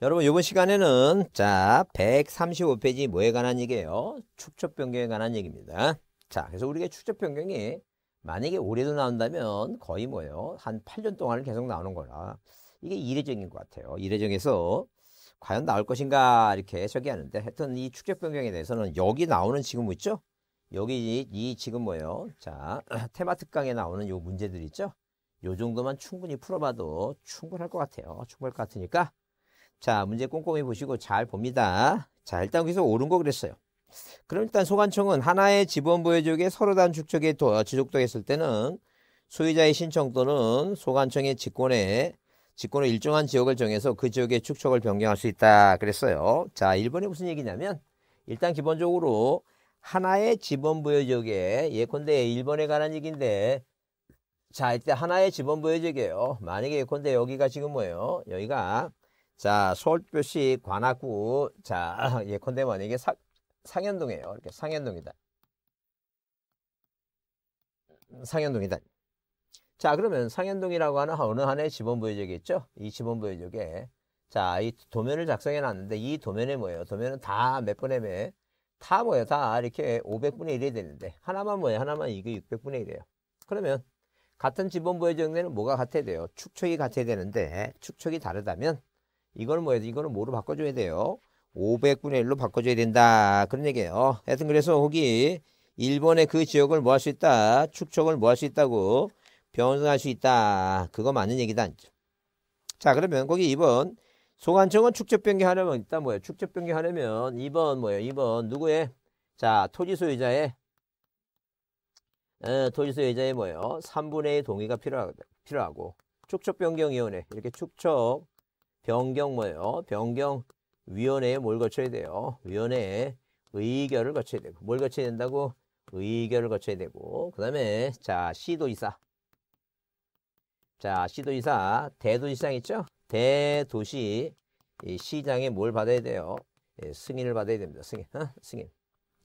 여러분 이번 시간에는 자 135페이지 뭐에 관한 얘기예요? 축적 변경에 관한 얘기입니다. 자 그래서 우리가 축적 변경이 만약에 올해도 나온다면 거의 뭐예요? 한 8년 동안을 계속 나오는 거라 이게 이례적인 것 같아요. 이례적에서 과연 나올 것인가 이렇게 저기 하는데 하여튼 이 축적 변경에 대해서는 여기 나오는 지금 있죠? 여기 이 지금 뭐예요? 자 테마 특강에 나오는 요 문제들 있죠? 요 정도만 충분히 풀어봐도 충분할 것 같아요. 충분할 것 같으니까 자, 문제 꼼꼼히 보시고 잘 봅니다. 자, 일단 여기서 옳은 거 그랬어요. 그럼 일단 소관청은 하나의 지번 부여지역의 서로 단 축적에 어, 지속되었을 때는 소유자의 신청 또는 소관청의 직권에 직권의 일정한 지역을 정해서 그 지역의 축척을 변경할 수 있다 그랬어요. 자, 1번이 무슨 얘기냐면 일단 기본적으로 하나의 지번 부여지역에 예컨대 1번에 관한 얘기인데 자, 이때 하나의 지번 부여지역이에요 만약에 예컨대 여기가 지금 뭐예요? 여기가 자, 서울특시 관악구. 자, 예컨대 만약에 사, 상현동이에요. 이렇게 상현동이다. 상현동이다. 자, 그러면 상현동이라고 하는 어느 한나의 지번부의적이 겠죠이 지번부의적에. 자, 이 도면을 작성해 놨는데 이 도면이 뭐예요? 도면은 다 몇 번에 매? 다 뭐예요? 다 이렇게 500분의 1이 되는데 하나만 뭐예요? 하나만 이게 600분의 1이에요. 그러면 같은 지번부의 정내는 뭐가 같아야 돼요? 축척이 같아야 되는데 축척이 다르다면 이걸 뭐해야 돼? 이거는 뭐로 바꿔줘야 돼요? 500분의 1로 바꿔줘야 된다. 그런 얘기예요. 하여튼 그래서 혹이 일본의 그 지역을 뭐 할 수 있다? 축척을 뭐 할 수 있다고? 변성할 수 있다. 그거 맞는 얘기다. 자 그러면 거기 2번 소관청은 축적 변경하려면 일단 뭐예요? 축적 변경하려면 2번 뭐예요? 2번 누구의? 자 토지 소유자의 에, 어, 토지 소유자의 뭐예요? 3분의 2 동의가 필요하, 필요하고 축척 변경위원회 이렇게 축척 변경 뭐예요? 변경 위원회에 뭘 거쳐야 돼요? 위원회에 의결을 거쳐야 되고 뭘 거쳐야 된다고? 의결을 거쳐야 되고 그 다음에 자시도이사자시도이사 대도시장 있죠? 대도시 이 시장에 뭘 받아야 돼요? 예, 승인을 받아야 됩니다. 승인. 어? 승인.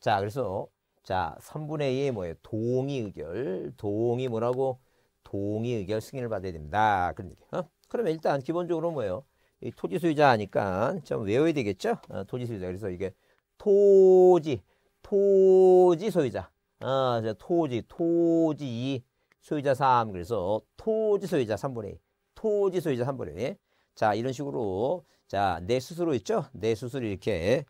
자 그래서 자 3분의 2의 뭐예요? 동의 의결 동의 뭐라고? 동의 의결 승인을 받아야 됩니다. 그런 얘기. 어? 그러면 일단 기본적으로 뭐예요? 이 토지 소유자 하니까 좀 외워야 되겠죠? 어, 토지 소유자. 그래서 이게 토지, 토지 소유자. 아, 토지, 토지 소유자 3. 그래서 토지 소유자 3분의 1. 토지 소유자 3분의 1. 자, 이런 식으로 자, 내 스스로 있죠? 내 스스로 이렇게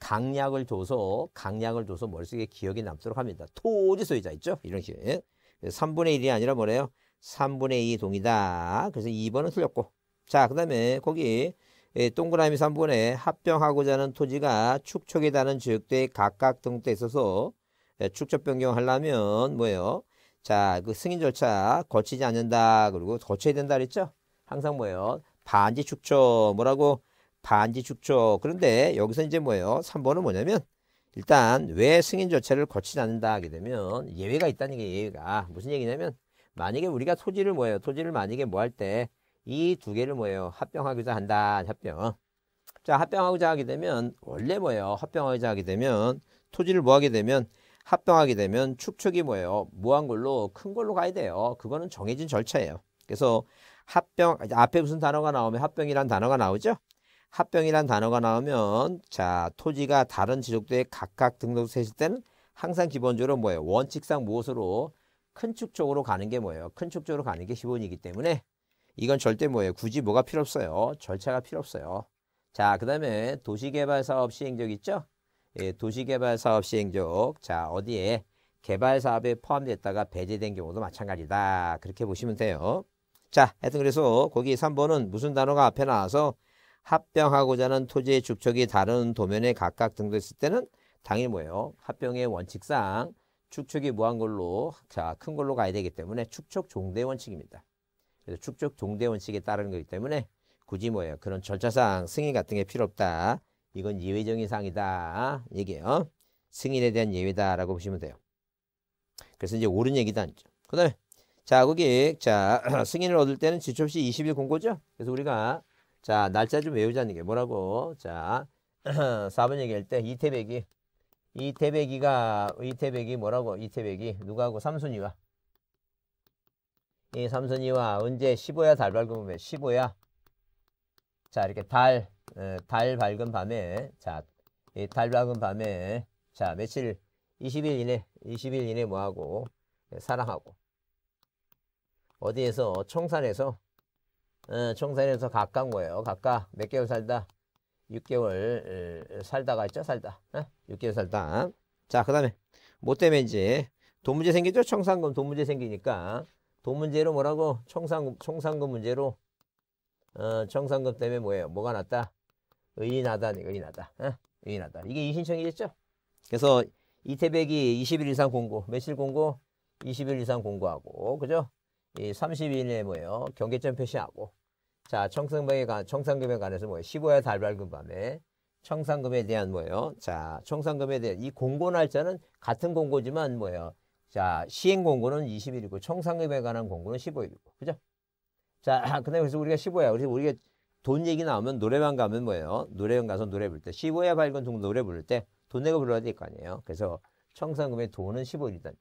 강약을 줘서 강약을 줘서 머릿속에 기억이 남도록 합니다. 토지 소유자 있죠? 이런 식의 3분의 1이 아니라 뭐래요? 3분의 2 동이다. 그래서 2번은 틀렸고 자, 그 다음에 거기 예, 동그라미 3번에 합병하고자 하는 토지가 축척에 다는 지역대에 각각 등록돼 있어서 예, 축적 변경하려면 뭐예요? 자, 그 승인 절차 거치지 않는다. 그리고 거쳐야 된다 그랬죠? 항상 뭐예요? 반지 축척 뭐라고? 반지 축척 그런데 여기서 이제 뭐예요? 3번은 뭐냐면 일단 왜 승인 절차를 거치지 않는다 하게 되면 예외가 있다는 게 예외가 무슨 얘기냐면 만약에 우리가 토지를 뭐예요? 토지를 만약에 뭐할때 이두 개를 뭐예요? 합병하고자 한다. 합병. 자, 합병하고자 하게 되면 원래 뭐예요? 합병하고자 하게 되면 토지를 뭐 하게 되면 합병하게 되면 축척이 뭐예요? 무한 걸로 큰 걸로 가야 돼요. 그거는 정해진 절차예요. 그래서 합병 앞에 무슨 단어가 나오면 합병이란 단어가 나오죠? 합병이란 단어가 나오면 자 토지가 다른 지적도에 각각 등록했을 때는 항상 기본적으로 뭐예요? 원칙상 무엇으로 큰 축적으로 가는 게 뭐예요? 큰 축적으로 가는 게 기본이기 때문에 이건 절대 뭐예요? 굳이 뭐가 필요 없어요. 절차가 필요 없어요. 자, 그 다음에 도시개발사업 시행적 있죠? 예, 도시개발사업 시행적. 자, 어디에 개발사업에 포함됐다가 배제된 경우도 마찬가지다. 그렇게 보시면 돼요. 자, 하여튼 그래서 거기 3번은 무슨 단어가 앞에 나와서 합병하고자 하는 토지의 축척이 다른 도면에 각각 등도했을 때는 당연히 뭐예요? 합병의 원칙상 축척이 무한 걸로 자, 큰 걸로 가야 되기 때문에 축척 종대 원칙입니다. 그래서 축적 동대 원칙에 따르는 거기 때문에 굳이 뭐예요. 그런 절차상 승인 같은 게 필요 없다. 이건 예외적인 사항이다. 얘기예요. 승인에 대한 예외다라고 보시면 돼요. 그래서 이제 옳은 얘기도 그 다음에 자국이 자 승인을 얻을 때는 지출시 20일 공고죠. 그래서 우리가 자 날짜 좀 외우자는 게 뭐라고 자 4번 얘기할 때 이태백이 이태백이가 이태백이 뭐라고 이태백이 누가하고 삼순이와 이 삼선이와 언제 15야 달 밝은 밤에 15야 자 이렇게 달, 어, 달 밝은 밤에 자 이 달 밝은 밤에 자 며칠 20일 이내 20일 이내 뭐하고 예, 사랑하고 어디에서 총산에서 어, 청산에서 가까운 거예요 각각 몇 개월 살다 6개월 어, 살다가 있죠 살다 어? 6개월 살다 자그 다음에 뭐 때문에 이제 돈 문제 생기죠 청산금 돈 문제 생기니까 돈 문제로 뭐라고 총상, 총상금 문제로 어, 청상금 때문에 뭐예요? 뭐가 났다? 의인하다, 의인하다. 어? 의인하다. 이게 이신청이겠죠? 그래서 이태백이 20일 이상 공고, 며칠 공고? 20일 이상 공고하고, 그죠? 이 30일에 뭐예요? 경계점 표시하고. 자, 청상금에, 관, 청상금에 관해서 뭐예요? 15야 달밝은 밤에 청상금에 대한 뭐예요? 자, 청상금에 대한 이 공고 날짜는 같은 공고지만 뭐예요? 자, 시행 공고는 20일이고 청산금에 관한 공고는 15일이고. 그죠? 자, 근데 그래서 우리가 15야. 우리 우리가 돈 얘기 나오면 노래방 가면 뭐예요? 노래방 가서 노래 부를 때 15야 밝은 둥 노래 부를 때 돈 내고 불러야 될 거 아니에요. 그래서 청산금의 돈은 15일이다.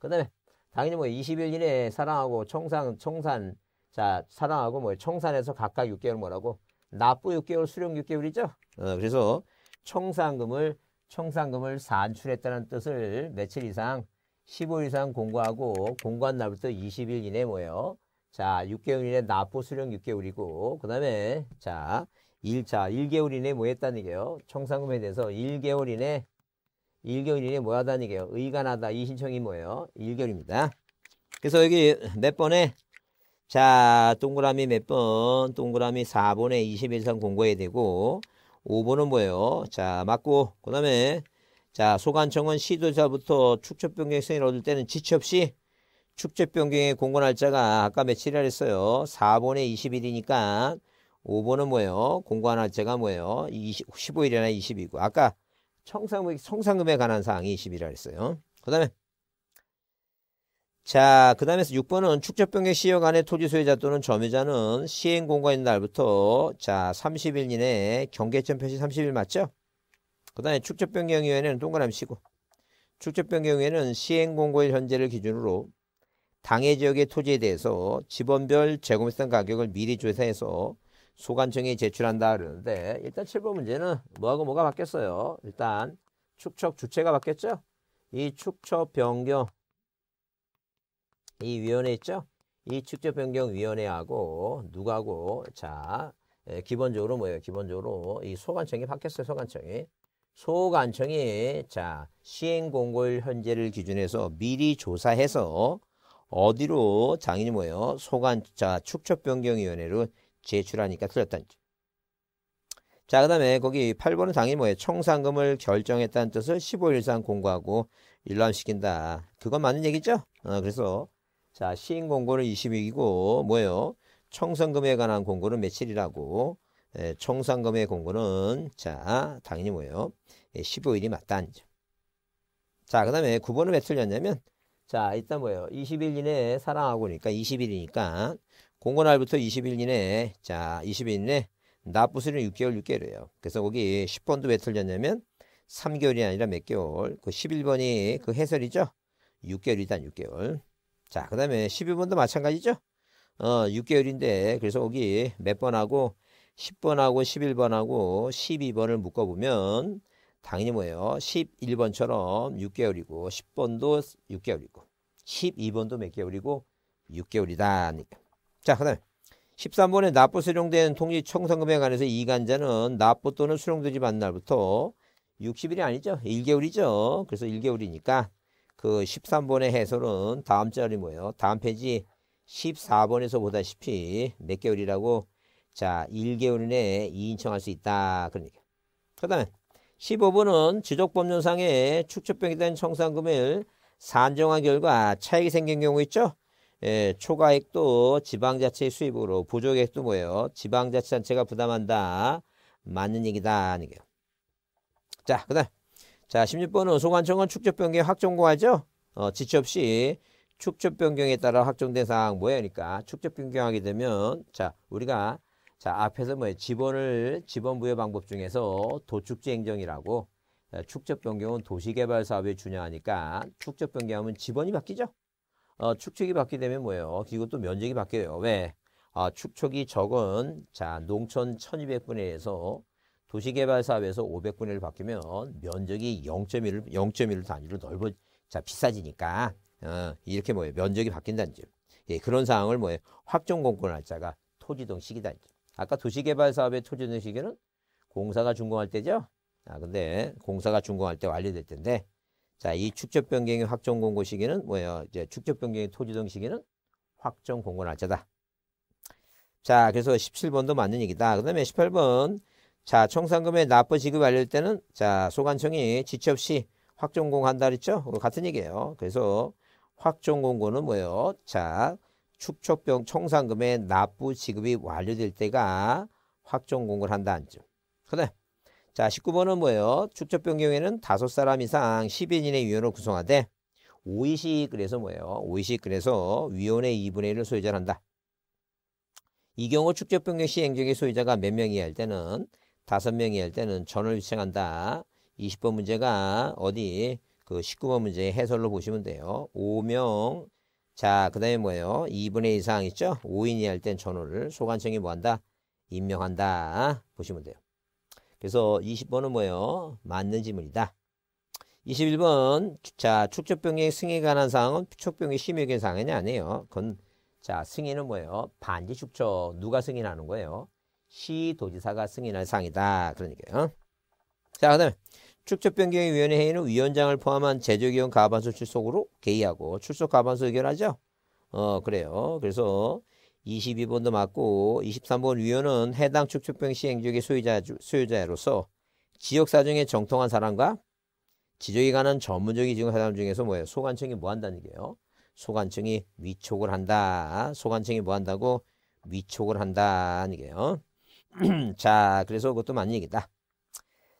그다음에 당연히 뭐2 0일 이내 에 사랑하고 청산 청산 자, 사랑하고 뭐 청산에서 각각 6개월 뭐라고 납부 6개월 수령 6개월이죠. 어, 그래서 청산금을 청산금을 산출했다는 뜻을 며칠 이상 15일 이상 공고하고 공고한 날부터 20일 이내 뭐예요? 자, 6개월 이내 납부 수령 6개월이고 그 다음에 자, 1차 1개월 이내 모였다는 게요? 청산금에 대해서 1개월 이내 1개월 이내 모였다는 게요? 의관하다 이 신청이 뭐예요? 1개월입니다. 그래서 여기 몇 번에 자, 동그라미 몇 번? 동그라미 4번에 20일 이상 공고해야 되고 5번은 뭐예요? 자, 맞고 그 다음에 자, 소관청은 시도자부터 축적변경승인을 얻을 때는 지체 없이 축적변경의 공고 날짜가 아까 며칠이라 했어요. 4번에 20일이니까 5번은 뭐예요? 공고 날짜가 뭐예요? 20, 15일이나 20이고 아까 청산금 청상금에 관한 사항이 20이라 했어요. 그 다음에 자, 그 다음에서 6번은 축적변경 시효 간의 토지 소유자 또는 점유자는 시행공고인 날부터 자 30일 이내 에 경계점 표시 30일 맞죠? 그 다음에 축적 변경위원회는 동그라미 치고 축적 변경위원회는 시행공고일 현재를 기준으로 당해 지역의 토지에 대해서 지번별 재 제공성 가격을 미리 조사해서 소관청에 제출한다 그러는데 일단 7번 문제는 뭐하고 뭐가 바뀌었어요. 일단 축척 주체가 바뀌었죠. 이 축척 변경 이 위원회 있죠. 이 축적 변경 위원회하고 누가고 자 기본적으로 뭐예요? 기본적으로 이 소관청이 바뀌었어요. 소관청이 소관청이 자 시행공고일 현재를 기준해서 미리 조사해서 어디로 장인이 뭐예요? 소관 자 축척변경위원회로 제출하니까 틀렸다는 점. 자, 그 다음에 거기 8번은 당연히 뭐예요? 청산금을 결정했다는 뜻을 15일 이상 공고하고 일람시킨다. 그건 맞는 얘기죠? 어, 그래서 자 시행 공고는 20일이고 뭐예요? 청산금에 관한 공고는 며칠이라고 예, 총상금의 공고는 자 당연히 뭐예요? 15일이 예, 맞다 아니죠. 자, 그 다음에 9번은 왜 틀렸냐면, 자, 일단 뭐예요? 20일 이내 사랑하고 그 니까 20일이니까, 공고날부터 20일 이내, 자, 20일 이내, 납부수는 6개월, 6개월이에요. 그래서 거기 10번도 왜 틀렸냐면, 3개월이 아니라 몇 개월, 그 11번이 그 해설이죠? 6개월이단 6개월. 자, 그 다음에 12번도 마찬가지죠? 어, 6개월인데, 그래서 거기 몇번 하고, 10번하고 11번하고 12번을 묶어보면 당연히 뭐예요? 11번처럼 6개월이고 10번도 6개월이고 12번도 몇 개월이고 6개월이다. 니까 자, 그 다음에 13번에 납부 수령된 통지 청산금에 관해서 이간자는 납부 또는 수령되지 않은 날부터 60일이 아니죠. 1개월이죠. 그래서 1개월이니까 그 13번의 해설은 다음 자리 뭐예요? 다음 페이지 14번에서 보다시피 몇 개월이라고 자, 1개월 내에 이인청할 수 있다. 그런 얘기. 그 다음에 15번은 지적법률상의 축적병에 대한 청산금을 산정한 결과 차익이 생긴 경우 있죠? 예, 초과액도 지방자치의 수입으로 보조액도 뭐예요? 지방자치단체가 부담한다. 맞는 얘기다. 하는 게요. 자, 그 다음. 자, 16번은 소관청은 축적변경 확정고하죠? 어, 지체 없이 축적변경에 따라 확정된 사항 뭐예요? 그러니까 축적변경하게 되면 자, 우리가 자, 앞에서 뭐예 지번을, 지번 부여 방법 중에서 도축지 행정이라고 어, 축적 변경은 도시개발 사업에 중요하니까 축적 변경하면 지번이 바뀌죠? 어, 축적이 바뀌게 되면 뭐예요? 그리도 면적이 바뀌어요. 왜? 어, 축적이 적은 자 농촌 1200분의 1에서 도시개발 사업에서 500분의 1 바뀌면 면적이 0.1을 0.1 단위로 넓어 자 비싸지니까 어, 이렇게 뭐예요? 면적이 바뀐다는 점. 예, 그런 상황을 뭐예요? 확정 공권 날짜가 토지등 시기다. 아까 도시개발 사업의토지의 시기는 공사가 준공할 때죠. 아, 근데 공사가 준공할 때 완료될 텐데 자, 이 축적 변경의 확정 공고 시기는 뭐예요? 이제 축적 변경의 토지 등 시기는 확정 공고 날짜다. 자, 그래서 17번도 맞는 얘기다. 그다음에 18번. 자, 청산금의 납부 지급 완료 때는 자, 소관청이 지체 없이 확정 공고한다 그랬죠? 같은 얘기예요. 그래서 확정 공고는 뭐예요? 자, 축척병 청산금의 납부 지급이 완료될 때가 확정 공고를 한다 안쯤. 그래. 자 19번은 뭐예요? 축척병 경우에는 다섯 사람 이상 10인 이내 위원을 구성하되 5이씩 그래서 뭐예요? 5이씩 그래서 위원회 2분의 1을 소유자 한다. 이 경우 축적병경 시행령의 소유자가 몇 명이 할 때는 다섯 명이 할 때는 전을 요청한다. 20번 문제가 어디 그 19번 문제의 해설로 보시면 돼요. 5명 자, 그 다음에 뭐예요? 2분의 2 이상 있죠? 5인 이할 땐 전호를 소관청이 뭐한다? 임명한다. 보시면 돼요. 그래서 20번은 뭐예요? 맞는 지문이다. 21번, 자, 축적병의 승인에 관한 사항은 축적병의 심의견 사항이 아니에요. 그건, 자, 승인은 뭐예요? 반지 축적. 누가 승인하는 거예요? 시도지사가 승인할 사항이다. 그러니까요. 자, 그 다음에 축적변경위원회 회의는 위원장을 포함한 제조기원 가반수 출석으로 개의하고 출석 가반수 의결하죠. 어 그래요. 그래서 22번도 맞고 23번 위원은 해당 축축병 시행지역 소유자, 소유자로서 지역 사정에 정통한 사람과 지적에 관한 전문적인 지금 사람 중에서 뭐예요? 소관청이 뭐 한다는 얘요 소관청이 위촉을 한다. 소관청이 뭐 한다고 위촉을 한다는 얘요 자, 그래서 그것도 맞는 얘기다.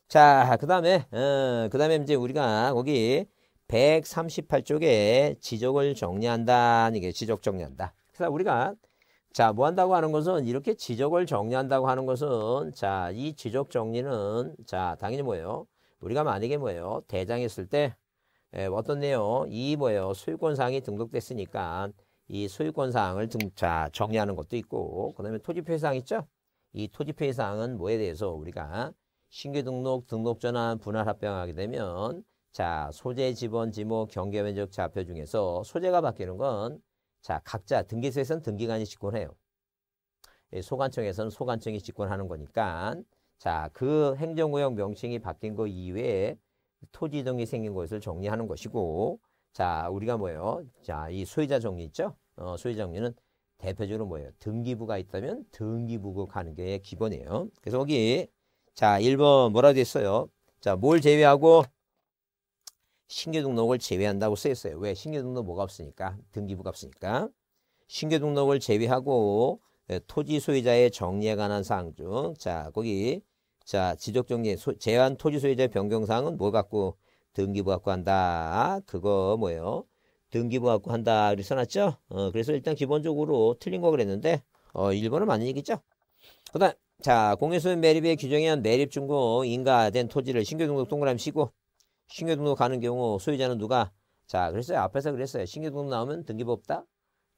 자, 그 다음에, 어, 그 다음에 이제 우리가 거기 138쪽에 지적을 정리한다. 이게 지적 정리한다. 그래서 우리가 자, 뭐 한다고 하는 것은 이렇게 지적을 정리한다고 하는 것은 자, 이 지적 정리는 자, 당연히 뭐예요? 우리가 만약에 뭐예요? 대장했을 때 예, 어떤 내용? 이 뭐예요? 소유권 사항이 등록됐으니까 이 소유권 사항을 등, 자, 정리하는 것도 있고 그다음에 토지 표시 사항 있죠? 이 토지 표시 사항은 뭐에 대해서 우리가 신규 등록, 등록 전환, 분할 합병하게 되면 자 소재, 지번, 지목, 경계 면적, 좌표 중에서 소재가 바뀌는 건 자 각자 등기소에서는 등기관이 직권해요. 예, 소관청에서는 소관청이 직권하는 거니까 자 그 행정구역 명칭이 바뀐 거 이외에 토지 등이 생긴 것을 정리하는 것이고 자 우리가 뭐예요? 자 이 소유자 정리 있죠? 어, 소유자 정리는 대표적으로 뭐예요? 등기부가 있다면 등기부국 하는 게 기본이에요. 그래서 거기 자, 1번 뭐라고 되어 있어요? 자, 뭘 제외하고 신규 등록을 제외한다고 쓰여 있어요. 왜? 신규 등록 뭐가 없으니까. 등기부가 없으니까. 신규 등록을 제외하고 예, 토지 소유자의 정리에 관한 사항 중 자, 거기 자, 지적 정리 제한 토지 소유자 변경 사항은 뭐 갖고 등기부 갖고 한다. 그거 뭐예요? 등기부 갖고 한다. 이렇게 써놨죠? 어, 그래서 일단 기본적으로 틀린 거 그랬는데 어, 1번은 맞는 얘기죠. 그다음 자, 공유소면 매립의 규정에 의한 매립 중공 인가된 토지를 신규등록 동그라미 치고 신규등록 가는 경우 소유자는 누가? 자, 그래서 앞에서 그랬어요. 신규등록 나오면 등기부 없다?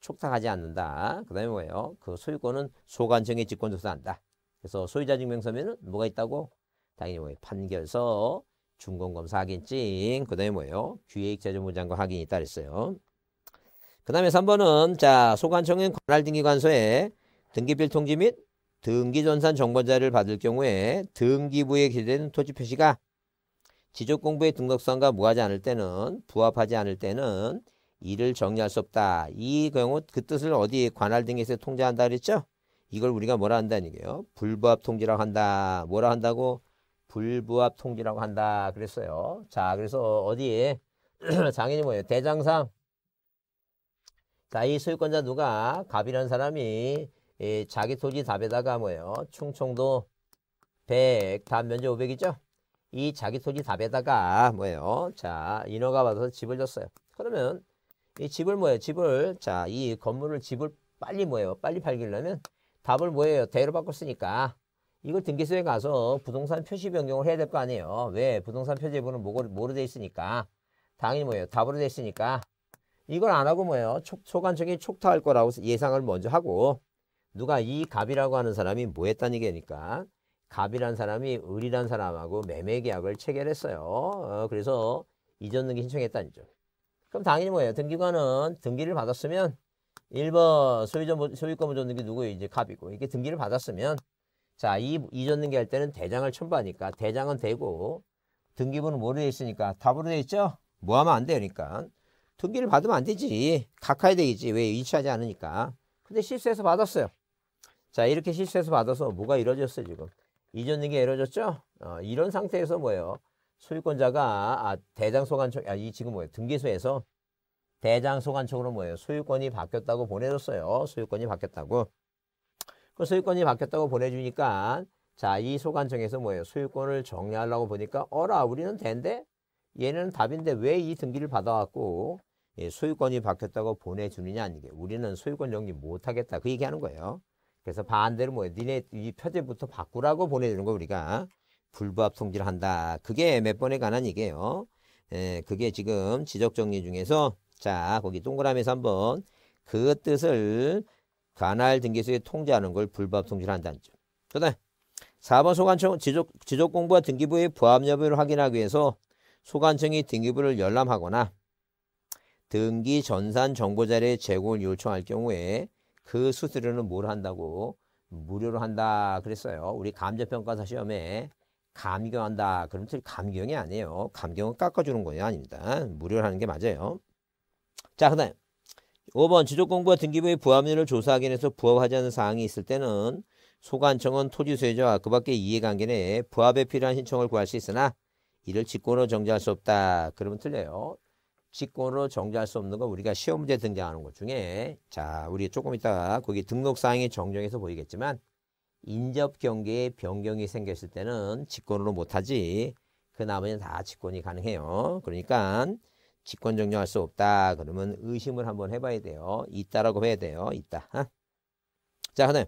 촉탁하지 않는다. 그 다음에 뭐예요? 그 소유권은 소관청의 직권 조사한다. 그래서 소유자 증명서면은 뭐가 있다고? 당연히 뭐예요? 판결서, 준공검사 확인증, 그 다음에 뭐예요? 기획재정부 장관 확인이 있다 그랬어요. 그 다음에 삼번은 자, 소관청은 관할 등기관서에 등기필 통지 및 등기전산 정보자를 받을 경우에 등기부에 기재된 토지 표시가 지적공부의 등록성과 무하지 않을 때는 부합하지 않을 때는 이를 정리할 수 없다. 이 경우 그 뜻을 어디 관할 등에서 통제한다 그랬죠? 이걸 우리가 뭐라 한다는 얘기예요 불부합 통지라고 한다. 뭐라 한다고? 불부합 통지라고 한다. 그랬어요. 자, 그래서 어디에 장인이 뭐예요? 대장상. 자, 이 소유권자 누가 갑이라는 사람이 이 자기 토지 답에다가 뭐예요? 충청도 100, 다 면적 500이죠? 이 자기 토지 답에다가 뭐예요? 자, 인허가 받아서 집을 줬어요. 그러면 이 집을 뭐예요? 집을 자, 이 건물을 집을 빨리 뭐예요? 빨리 팔기려면 답을 뭐예요? 대로 바꿨으니까 이걸 등기소에 가서 부동산 표시 변경을 해야 될 거 아니에요. 왜? 부동산 표제부는 뭐로, 뭐로 돼 있으니까 당연히 뭐예요? 답으로 돼 있으니까 이걸 안 하고 뭐예요? 촉, 초간적이 촉탁할 거라고 예상을 먼저 하고 누가 이 갑이라고 하는 사람이 뭐 했다는 얘기니까 갑이란 사람이 을이란 사람하고 매매 계약을 체결했어요. 어, 그래서 이전 등기 신청했다는 거죠. 그럼 당연히 뭐예요? 등기관은 등기를 받았으면 1번 소유전, 소유권 보존 등기 누구 이제 갑이고 이게 등기를 받았으면 자, 이 이전 등기할 때는 대장을 첨부하니까 대장은 되고 등기부는 모르 돼 있으니까 답으로 돼 있죠? 뭐 하면 안 되니까 그러니까. 등기를 받으면 안 되지. 각하야 되겠지. 왜 일치하지 않으니까. 근데 실수해서 받았어요. 자, 이렇게 실수해서 받아서 뭐가 이루어졌어요, 지금? 이전 등기가 이루어졌죠? 어, 이런 상태에서 뭐예요? 소유권자가 아, 대장 소관청, 아, 이 지금 뭐예요? 등기소에서 대장 소관청으로 뭐예요? 소유권이 바뀌었다고 보내줬어요. 소유권이 바뀌었다고. 그 소유권이 바뀌었다고 보내주니까 자, 이 소관청에서 뭐예요? 소유권을 정리하려고 보니까 어라, 우리는 된데 얘는 답인데 왜 이 등기를 받아왔고 예, 소유권이 바뀌었다고 보내주느냐 이게 우리는 소유권 정리 못하겠다 그 얘기하는 거예요. 그래서 반대로 뭐 니네 이 표제부터 바꾸라고 보내주는 거 우리가 불법 통지를한다 그게 몇 번에 관한 얘기예요. 에, 예, 그게 지금 지적 정리 중에서 자 거기 동그라미에서 한번 그 뜻을 관할 등기소에 통지하는 걸 불법 성질한다는 점. 그다음 4번 소관청 지적, 지적 공부와 등기부의 부합 여부를 확인하기 위해서 소관청이 등기부를 열람하거나 등기 전산 정보 자료 제공을 요청할 경우에 그 수수료는 뭘 한다고? 무료로 한다 그랬어요. 우리 감정평가사 시험에 감경한다. 그럼 감경이 아니에요. 감경은 깎아주는 거예요. 아닙니다. 무료로 하는 게 맞아요. 자, 그 다음 5번 지적공부와 등기부의 부합률을 조사하기 위해서 부합하지 않은 사항이 있을 때는 소관청은 토지소유자와 그 밖의 이해관계 내에 부합에 필요한 신청을 구할 수 있으나 이를 직권으로 정지할 수 없다. 그러면 틀려요. 직권으로 정지할 수 없는 거 우리가 시험 문제 등장하는 것 중에 자 우리 조금 이따 가 거기 등록사항이 정정해서 보이겠지만 인접 경계에 변경이 생겼을 때는 직권으로 못하지 그 나머지는 다 직권이 가능해요. 그러니까 직권 정정할 수 없다 그러면 의심을 한번 해봐야 돼요. 있다라고 해야 돼요. 있다. 아. 자 하나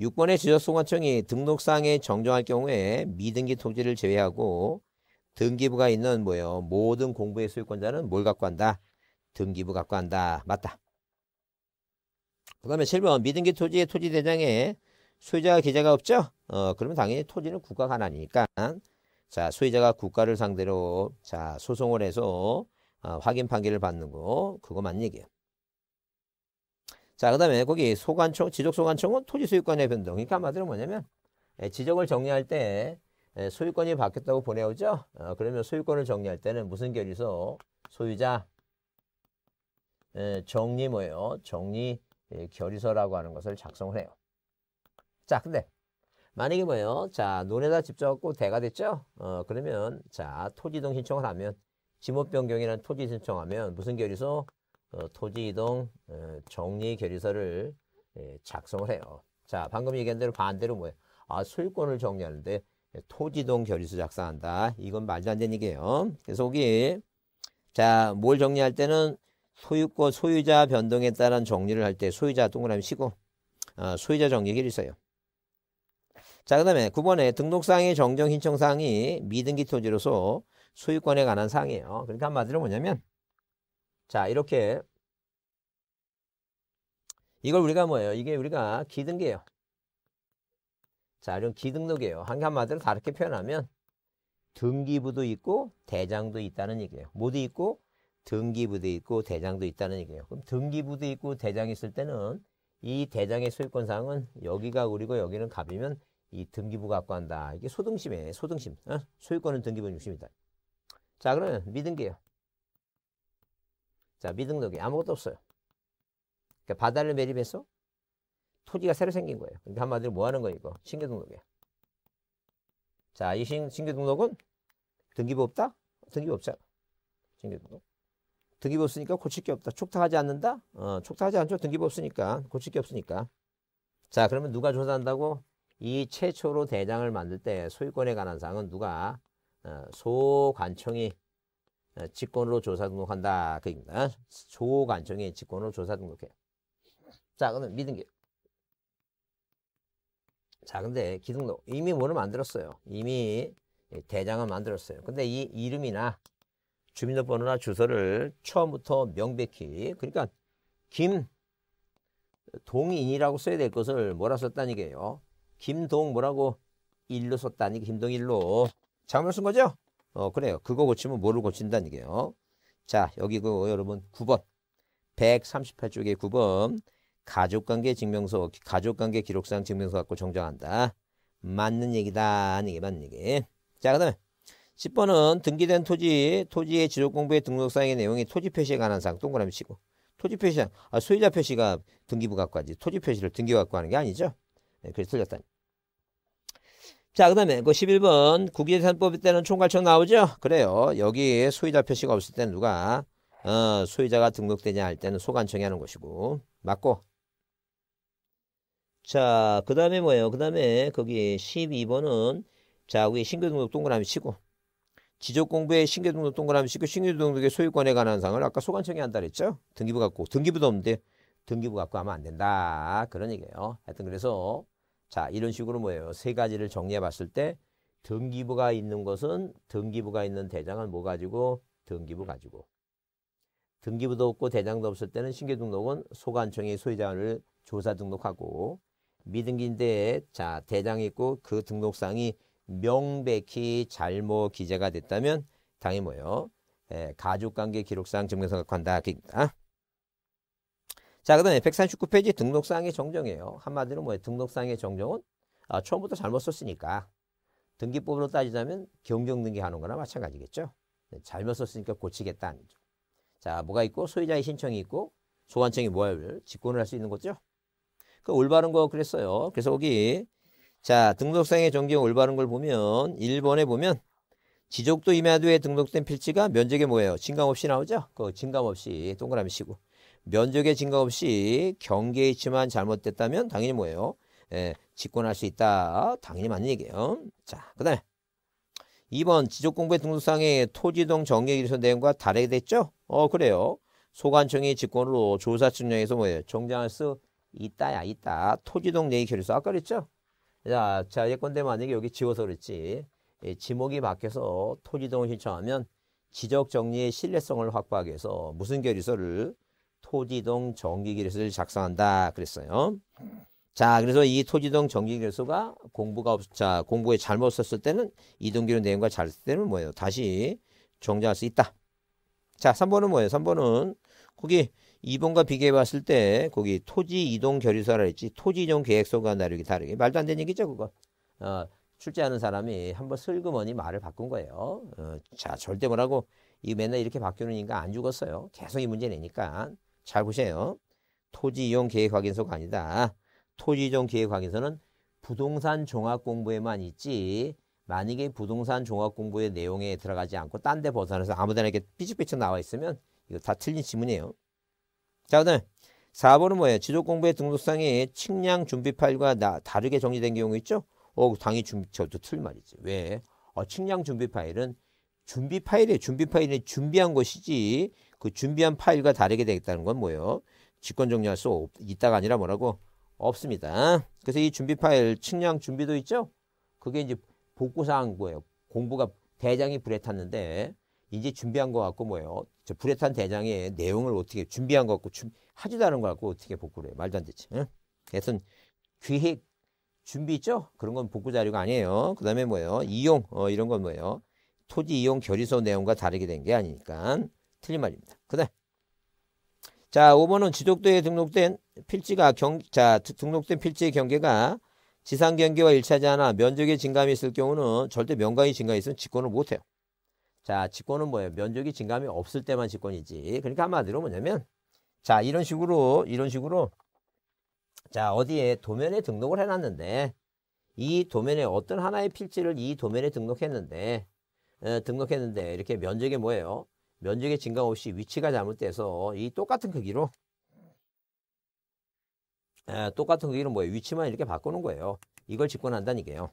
6번의 지적소관청이 등록사항에 정정할 경우에 미등기 토지를 제외하고 등기부가 있는 뭐예요? 모든 공부의 소유권자는 뭘 갖고 한다? 등기부 갖고 한다. 맞다. 그 다음에 7번 미등기 토지의 토지 대장에 소유자가 계좌가 없죠? 어, 그러면 당연히 토지는 국가가 아니니까 자 소유자가 국가를 상대로 자 소송을 해서 어, 확인 판결을 받는 거 그거 맞 얘기예요. 자, 그 다음에 거기 소관청, 지적소관청은 토지소유권의 변동. 그러니까 한마디로 뭐냐면, 예, 지적을 정리할 때 예, 소유권이 바뀌었다고 보내오죠. 어, 그러면 소유권을 정리할 때는 무슨 결의소? 소유자 에, 예, 정리 뭐예요? 정리 에, 예, 결의서라고 하는 것을 작성을 해요. 자, 근데 만약에 뭐예요? 자, 논에다 집적고 대가 됐죠? 어, 그러면 자, 토지이동 신청을 하면 지목 변경이라는 토지 신청하면 무슨 결의서? 어, 토지이동 어, 정리 결의서를 에, 작성을 해요. 자, 방금 얘기한 대로 반대로 뭐예요? 아, 소유권을 정리하는데 예, 토지동 결의서 작성한다. 이건 말도 안 되는 얘기예요. 그래서 여기 자, 뭘 정리할 때는 소유권 소유자 변동에 따른 정리를 할 때 소유자 동그라미 치고 어, 소유자 정리 결의서요. 자, 그 다음에 9번에 등록상의 정정 신청사항이 미등기 토지로서 소유권에 관한 사항이에요. 그러니까 한마디로 뭐냐면 자, 이렇게 이걸 우리가 뭐예요? 이게 우리가 기등기예요. 자, 이런 기등록이에요. 한마디로 다르게 표현하면 등기부도 있고 대장도 있다는 얘기예요. 모두 있고 등기부도 있고 대장도 있다는 얘기예요. 그럼 등기부도 있고 대장이 있을 때는 이 대장의 소유권 사항은 여기가 우리고 여기는 갑이면 이 등기부 갖고 한다. 이게 소등심이에요. 소등심. 어? 소유권은 등기부 중심이다. 자, 그러면 미등기예요. 자, 미등록이 아무것도 없어요. 그러니까 바다를 매립해서 토지가 새로 생긴 거예요. 그러니까 한마디로 뭐 하는 거 이거? 신규 등록이야. 자, 이 신, 신규 등록은 등기부 없다? 등기부 없잖아. 신규 등록. 등기부 없으니까 고칠 게 없다. 촉탁하지 않는다? 어, 촉탁하지 않죠. 등기부 없으니까. 고칠 게 없으니까. 자, 그러면 누가 조사한다고? 이 최초로 대장을 만들 때 소유권에 관한 사항은 누가? 어, 소관청이 어, 직권으로 조사 등록한다. 그입니다. 소관청이 직권으로 조사 등록해. 자, 그러면 믿은 게. 자, 근데 기둥도 이미 뭐를 만들었어요. 이미 예, 대장을 만들었어요. 근데 이 이름이나 주민등록번호나 주소를 처음부터 명백히 그러니까 김동인이라고 써야 될 것을 뭐라 썼다는 얘기예요. 김동 뭐라고 일로 썼다는 얘 김동 일로 잘못 쓴 거죠? 어 그래요. 그거 고치면 뭐를 고친다는 얘기예요. 자 여기 그 여러분 9번 138쪽에 9번 가족관계 증명서, 가족관계 기록상 증명서 갖고 정정한다. 맞는 얘기다. 아니, 게 맞는 얘기. 자, 그 다음에 10번은 등기된 토지, 토지의 지적공부의 등록사항의 내용이 토지 표시에 관한 사항 동그라미 치고 토지 표시, 아, 소유자 표시가 등기부 갖고 하지 토지 표시를 등기 갖고 하는 게 아니죠. 네, 그래서 틀렸다. 자, 그 다음에 그 11번 국유재산법 때는 총괄청 나오죠? 그래요. 여기 소유자 표시가 없을 때는 누가 어, 소유자가 등록되냐 할 때는 소관청이 하는 것이고 맞고 자, 그 다음에 뭐예요? 그 다음에 거기 12번은 자, 위에 신규등록 동그라미 치고 지적공부에 신규등록 동그라미 치고 신규등록의 소유권에 관한 사항을 아까 소관청에 한다 그랬죠? 등기부 갖고 등기부도 없는데 등기부 갖고 하면 안 된다. 그런 얘기예요. 하여튼 그래서 자, 이런 식으로 뭐예요? 세 가지를 정리해 봤을 때 등기부가 있는 것은 등기부가 있는 대장은 뭐 가지고? 등기부 가지고. 등기부도 없고 대장도 없을 때는 신규등록은 소관청의 소유자를 조사 등록하고 미등기인데 자 대장이 있고 그 등록상이 명백히 잘못 기재가 됐다면 당연히 뭐요? 예, 가족관계 기록상 증명서가 관다. 그, 아? 자, 그 다음에 139페이지 등록사의 정정이에요. 한마디로 뭐예요? 등록사의 정정은 아, 처음부터 잘못 썼으니까 등기법으로 따지자면 경정등기하는 거나 마찬가지겠죠. 네, 잘못 썼으니까 고치겠다는 거죠. 자, 뭐가 있고 소유자의 신청이 있고 소관청이 뭐를 직권을 할 수 있는 거죠. 그 올바른 거 그랬어요. 그래서 거기 자 등록상의 전경 올바른 걸 보면 1번에 보면 지적도 임야도에 등록된 필지가 면적에 뭐예요? 증감 없이 나오죠? 그 증감 없이 동그라미 치고 면적에 증감 없이 경계위 치만 잘못됐다면 당연히 뭐예요? 예, 직권할 수 있다. 당연히 맞는 얘기예요. 자, 그 다음에 2번 지적공부의 등록상에 토지동 정계 일선내용과 다르게 됐죠? 어, 그래요. 소관청이 직권으로 조사 측량에서 뭐예요? 정장할 수 있다야 있다. 토지동 내의 결의서 아까 그랬죠? 자, 자 예컨대 만약에 여기 지워서 그랬지. 예, 지목이 바뀌어서 토지동을 신청하면 지적 정리의 신뢰성을 확보하기 위해서 무슨 결의서를 토지동 정기 결의서를 작성한다 그랬어요. 자, 그래서 이 토지동 정기 결의서가 공부가 없, 자, 공부에 잘못 썼을 때는 이동기로 내용과 잘쓸 때는 뭐예요? 다시 정정할 수 있다. 자, 삼번은 뭐예요? 삼번은 거기 이번과 비교해 봤을 때 거기 토지 이동 결의서라 했지 토지 이동 계획서가 나르기 다르게 말도 안 되는 얘기죠 그거. 어, 출제하는 사람이 한번 슬그머니 말을 바꾼 거예요. 어, 자 절대 뭐라고 이 맨날 이렇게 바뀌는 인간 안 죽었어요. 계속 이 문제 내니까 잘 보세요. 토지 이용 계획 확인서가 아니다. 토지 이용 계획 확인서는 부동산 종합 공부에만 있지 만약에 부동산 종합 공부의 내용에 들어가지 않고 딴 데 벗어나서 아무데나 이렇게 삐죽삐죽 나와 있으면 이거 다 틀린 지문이에요. 자, 오늘 4번은 뭐예요? 지도 공부의 등록상에 측량 준비 파일과 나, 다르게 정리된 경우 있죠? 어, 그 당연히 준비, 저도 틀 말이지. 왜? 어, 측량 준비 파일은 준비 파일에 준비 파일에 준비한 것이지 그 준비한 파일과 다르게 되겠다는 건 뭐예요? 직권 정리할 수 없, 있다가 아니라 뭐라고? 없습니다. 그래서 이 준비 파일 측량 준비도 있죠? 그게 이제 복구사항 거예요. 공부가 대장이 불에 탔는데 이제 준비한 것같고 뭐예요? 저 불에탄 대장의 내용을 어떻게 준비한 것같고 하지도 않은 것같고 어떻게 복구를 해요? 말도 안 되지. 응? 그래서 기획 준비 있죠? 그런 건 복구 자료가 아니에요. 그 다음에 뭐예요? 이용 어, 이런 건 뭐예요? 토지 이용 결의서 내용과 다르게 된 게 아니니까 틀린 말입니다. 그 다음 자 5번은 지적도에 등록된 필지가 경, 자 등록된 필지의 경계가 지상 경계와 일치하지 않아 면적의 증감이 있을 경우는 절대 명가의 증가에 있으면 직권을 못해요. 자, 직권은 뭐예요? 면적이 증감이 없을 때만 직권이지. 그러니까 한마디로 뭐냐면 자, 이런 식으로 이런 식으로 자, 어디에 도면에 등록을 해 놨는데 이 도면에 어떤 하나의 필지를 이 도면에 등록했는데 에, 어, 등록했는데 이렇게 면적이 뭐예요? 면적의 증감 없이 위치가 잘못돼서 이 똑같은 크기로 에, 어, 똑같은 크기로 뭐예요? 위치만 이렇게 바꾸는 거예요. 이걸 직권한다는 얘기예요.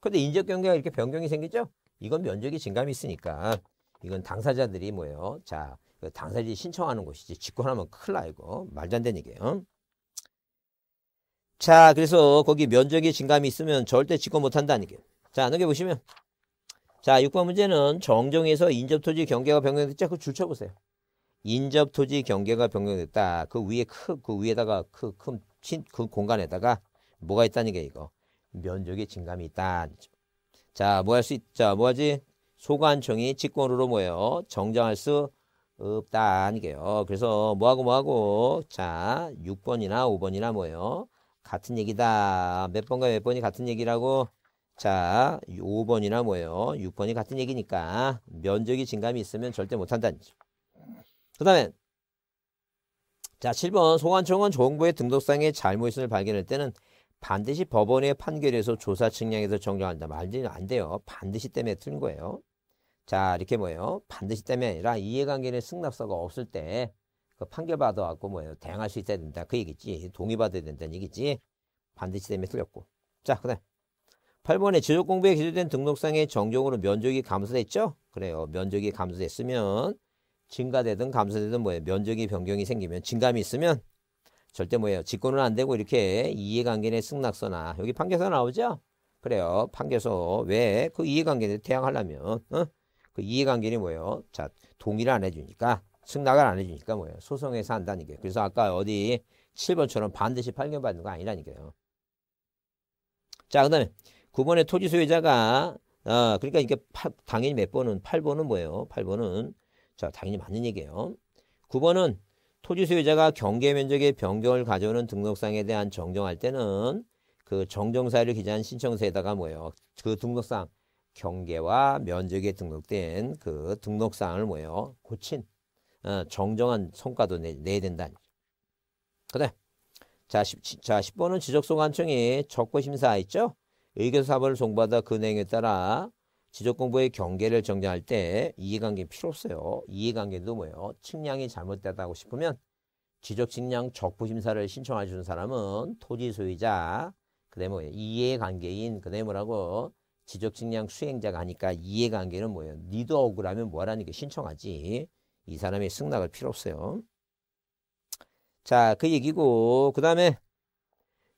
근데 인적 경계가 이렇게 변경이 생기죠? 이건 면적이 증감이 있으니까 이건 당사자들이 뭐예요? 자, 그 당사자들이 신청하는 곳이지 직권하면 큰일 나 이거. 말도 안 되는 얘기예요. 자, 그래서 거기 면적이 증감이 있으면 절대 직권 못한다는 얘기예요. 자, 넘겨보시면 자, 6번 문제는 정정에서 인접토지 경계가 변경됐자 그줄 쳐보세요. 인접토지 경계가 변경됐다. 그 위에 크, 그 위에다가 크, 큰, 그 공간에다가 뭐가 있다는 게 이거. 면적의 증감이 있다. 자, 뭐 할 수 있자. 뭐하지? 소관청이 직권으로 뭐예요? 정정할 수없다아니 게요. 그래서 뭐하고 뭐하고 자, 6번이나 5번이나 뭐예요? 같은 얘기다. 몇 번과 몇 번이 같은 얘기라고? 자, 5번이나 뭐예요? 6번이 같은 얘기니까 면적이 증감이 있으면 절대 못한다그 다음에 자, 7번 소관청은 정부의 등록상의 잘못을 발견할 때는 반드시 법원의 판결에서 조사 측량에서 정정한다. 말이 들안 돼요. 반드시 때문에 틀린 거예요. 자 이렇게 뭐예요? 반드시 때문에 아니라 이해관계는 승낙서가 없을 때 그 판결 받아갖고 뭐예요? 대항할 수 있어야 된다. 그 얘기지. 동의받아야 된다는 얘기지. 반드시 때문에 틀렸고. 자 그다음 8번에 지적공부에 기재된 등록상의 정정으로 면적이 감소됐죠? 그래요. 면적이 감소됐으면 증가되든 감소되든 뭐예요? 면적이 변경이 생기면 증감이 있으면 절대 뭐예요? 직권은 안 되고 이렇게 이해관계 내 승낙서나 여기 판결서 나오죠? 그래요. 판결서 왜 그 이해관계에 대항하려면 어? 그 이해관계는 뭐예요? 자 동의를 안 해주니까 승낙을 안 해주니까 뭐예요? 소송에서 한다는게 그래서 아까 어디 7번처럼 반드시 판결받는 거 아니라니까요. 자, 그 다음에 9번의 토지 소유자가 아, 어, 그러니까 이게 파, 당연히 몇 번은 8번은 뭐예요? 8번은 자, 당연히 맞는 얘기예요. 9번은 토지 소유자가 경계 면적의 변경을 가져오는 등록상에 대한 정정할 때는 그 정정 사유를 기재한 신청서에다가 뭐예요? 그 등록상 경계와 면적에 등록된 그 등록사항을 뭐예요? 고친 어, 정정한 성과도 내, 내야 된다. 그래. 자, 10, 자 10번은 지적소관청이 적고심사 있죠? 의견사본을 송받아 근행에 따라 지적 공부의 경계를 정리할 때 이해관계 필요 없어요. 이해관계도 뭐예요? 측량이 잘못됐다고 싶으면 지적 측량 적부 심사를 신청해 주는 사람은 토지 소유자, 그다음에 뭐예요? 이해관계인, 그다음에 뭐라고? 지적 측량 수행자가 하니까 이해관계는 뭐예요? 니도 억울하면 뭐라는 게 신청하지. 이 사람이 승낙할 필요 없어요. 자, 그 얘기고 그다음에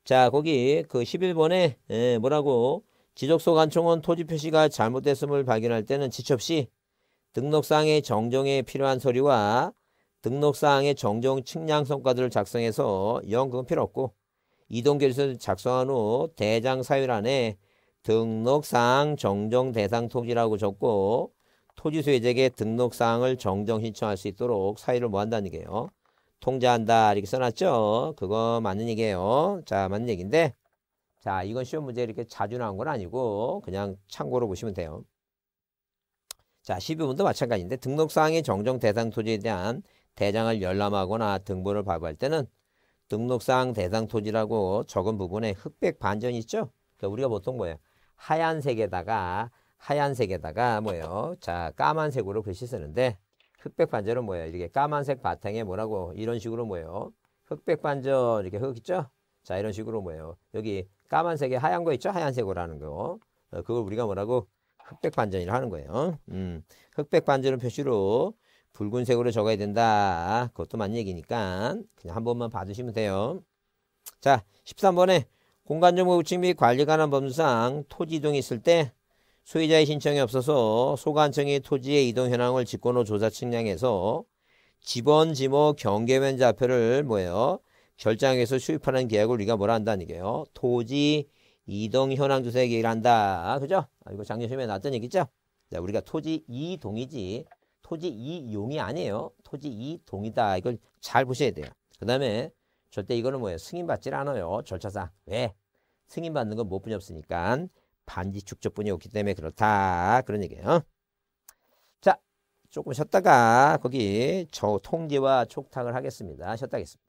자, 거기 그 11번에 에, 뭐라고 지적소 관청은 토지 표시가 잘못됐음을 발견할 때는 지첩 시 등록사항의 정정에 필요한 서류와 등록사항의 정정 측량 성과들을 작성해서 연금 필요 없고 이동 결의서를 작성한 후 대장 사유란에 등록사항 정정 대상 토지라고 적고 토지소유자에게 등록사항을 정정 신청할 수 있도록 사유를 모한다는 얘기예요. 통제한다 이렇게 써놨죠. 그거 맞는 얘기예요. 자 맞는 얘기인데 자, 이건 시험 문제 이렇게 자주 나온 건 아니고 그냥 참고로 보시면 돼요. 자, 12번도 마찬가지인데 등록사항의 정정 대상 토지에 대한 대장을 열람하거나 등본을 발부할 때는 등록사항 대상 토지라고 적은 부분에 흑백 반전이 있죠? 그러니까 우리가 보통 뭐예요? 하얀색에다가 하얀색에다가 뭐예요? 자, 까만색으로 글씨 쓰는데 흑백 반전은 뭐예요? 이렇게 까만색 바탕에 뭐라고 이런 식으로 뭐예요? 흑백 반전 이렇게 흑 있죠? 자, 이런 식으로 뭐예요? 여기 까만색에 하얀 거 있죠? 하얀색으로 하는 거. 어, 그걸 우리가 뭐라고 흑백 반전이라 하는 거예요. 음, 흑백 반전은 표시로 붉은색으로 적어야 된다. 그것도 맞는 얘기니까 그냥 한 번만 봐주시면 돼요. 자, 13번에 공간정보 구축 및 관리 관한 법률상 토지 이동이 있을 때 소유자의 신청이 없어서 소관청이 토지의 이동 현황을 직권으로 조사 측량해서 지번 지모 경계면 좌표를 뭐예요? 결장에서 수입하는 계약을 우리가 뭐라 한다는 얘기예요. 토지 이동 현황 조사 얘기를 한다. 그죠? 아, 이거 작년 시험에 나왔던 얘기죠? 자, 우리가 토지 이동이지 토지 이용이 아니에요. 토지 이동이다. 이걸 잘 보셔야 돼요. 그 다음에 절대 이거는 뭐예요? 승인받질 않아요. 절차상. 왜? 승인받는 건 무엇뿐이 없으니까 반지 축적분이 없기 때문에 그렇다. 그런 얘기예요. 자, 조금 쉬었다가 거기 저 통제와 촉탁을 하겠습니다. 쉬었다겠습니다. 하